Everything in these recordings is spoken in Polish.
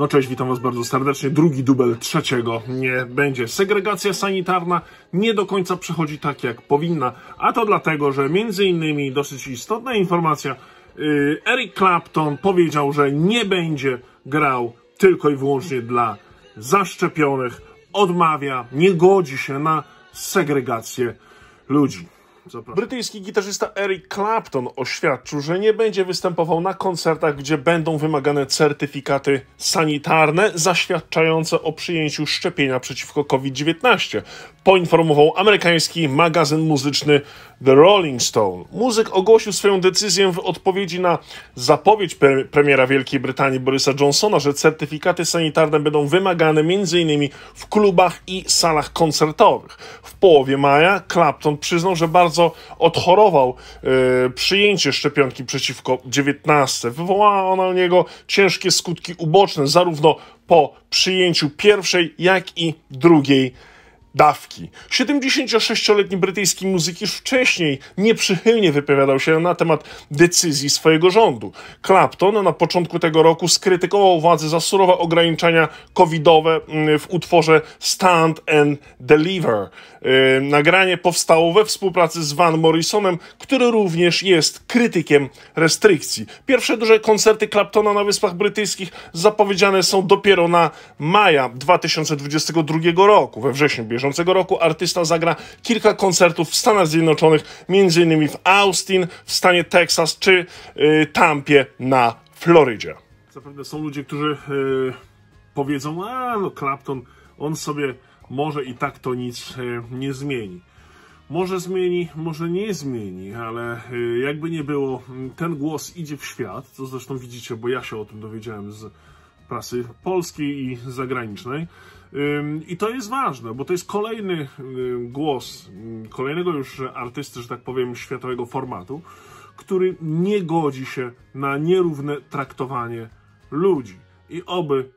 No cześć, witam Was bardzo serdecznie. Drugi dubel trzeciego nie będzie. Segregacja sanitarna nie do końca przechodzi tak, jak powinna. A to dlatego, że między innymi dosyć istotna informacja, yy, Eric Clapton powiedział, że nie będzie grał tylko i wyłącznie dla zaszczepionych, odmawia, nie godzi się na segregację ludzi. Brytyjski gitarzysta Eric Clapton oświadczył, że nie będzie występował na koncertach, gdzie będą wymagane certyfikaty sanitarne zaświadczające o przyjęciu szczepienia przeciwko COVID-19. Poinformował amerykański magazyn muzyczny The Rolling Stone. Muzyk ogłosił swoją decyzję w odpowiedzi na zapowiedź pre premiera Wielkiej Brytanii Borysa Johnsona, że certyfikaty sanitarne będą wymagane m.in. w klubach i salach koncertowych. W połowie maja Clapton przyznał, że bardzo bardzo odchorował e, przyjęcie szczepionki przeciwko 19. Wywołała ona u niego ciężkie skutki uboczne, zarówno po przyjęciu pierwszej, jak i drugiej dawki. 76-letni brytyjski muzyk już wcześniej nieprzychylnie wypowiadał się na temat decyzji swojego rządu. Clapton na początku tego roku skrytykował władzę za surowe ograniczenia covidowe mm, w utworze Stand and Deliver. Yy, nagranie powstało we współpracy z Van Morrisonem, który również jest krytykiem restrykcji. Pierwsze duże koncerty Claptona na Wyspach Brytyjskich zapowiedziane są dopiero na maja 2022 roku, we wrześniu bieżącego bieżącego roku artysta zagra kilka koncertów w Stanach Zjednoczonych, m.in. w Austin, w stanie Texas czy y, Tampie na Florydzie. Zapewne są ludzie, którzy y, powiedzą, a no Clapton, on sobie może i tak to nic y, nie zmieni. Może zmieni, może nie zmieni, ale y, jakby nie było, ten głos idzie w świat, co zresztą widzicie, bo ja się o tym dowiedziałem z prasy polskiej i zagranicznej. I to jest ważne, bo to jest kolejny głos, kolejnego już artysty, że tak powiem, światowego formatu, który nie godzi się na nierówne traktowanie ludzi. I oby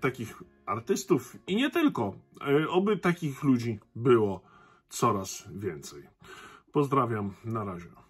takich artystów, i nie tylko, y, oby takich ludzi było coraz więcej. Pozdrawiam, na razie.